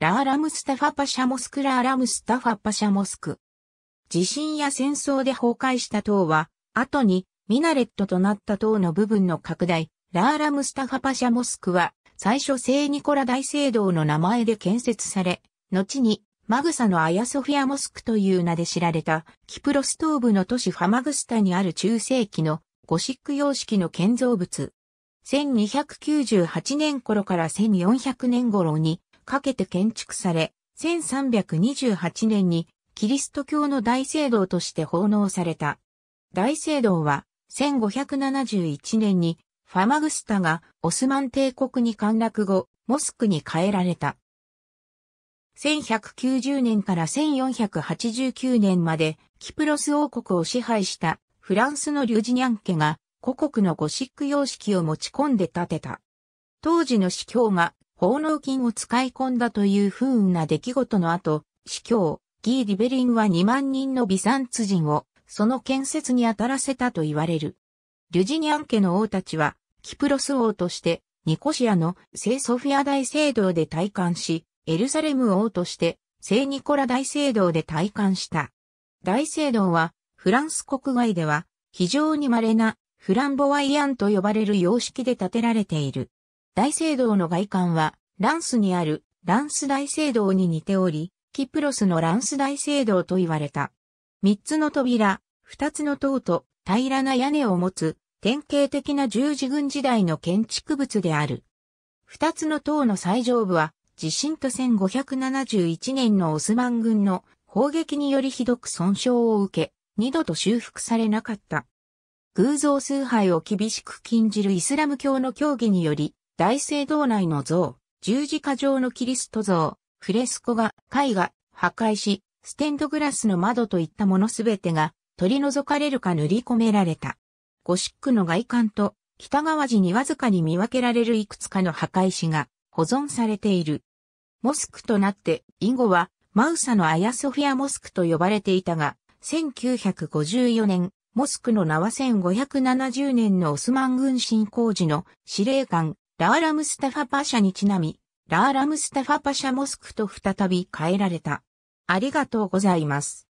ラーラムスタファパシャモスクラーラムスタファパシャモスク。地震や戦争で崩壊した塔は、後にミナレットとなった塔の部分の拡大、ラーラムスタファパシャモスクは、最初聖ニコラ大聖堂の名前で建設され、後にマグサのアヤソフィアモスクという名で知られた、キプロス東部の都市ファマグスタにある中世紀のゴシック様式の建造物。1298年頃から1400年頃にかけて建築され、1328年にキリスト教の大聖堂として奉納された。大聖堂は1571年にファマグスタがオスマン帝国に陥落後、モスクに変えられた。1190年から1489年までキプロス王国を支配したフランスのリュジニャン家が故国のゴシック様式を持ち込んで建てた。当時の司教が奉納金を使い込んだという不運な出来事の後、司教、ギー・リベリンは2万人のビサンツ人を、その建設に当たらせたと言われる。リュジニアン家の王たちは、キプロス王として、ニコシアの聖ソフィア大聖堂で退官し、エルサレム王として、聖ニコラ大聖堂で退官した。大聖堂は、フランス国外では、非常に稀な、フランボワイアンと呼ばれる様式で建てられている。大聖堂の外観は、ランスにあるランス大聖堂に似ており、キプロスのランス大聖堂と言われた。三つの扉、二つの塔と平らな屋根を持つ典型的な十字軍時代の建築物である。二つの塔の最上部は地震と1571年のオスマン軍の砲撃によりひどく損傷を受け、二度と修復されなかった。偶像崇拝を厳しく禁じるイスラム教の教義により、大聖堂内の像、十字架上のキリスト像、フレスコ画、絵画、破壊し、ステンドグラスの窓といったものすべてが取り除かれるか塗り込められた。ゴシックの外観と北側寺にわずかに見分けられるいくつかの破壊石が保存されている。モスクとなって以後はマウサのアヤソフィアモスクと呼ばれていたが、1954年、モスクの名は1570年のオスマン軍神工時の司令官ラーラムスタファパシャにちなみ、ラーラムスタファパシャモスクと再び変えられた。ありがとうございます。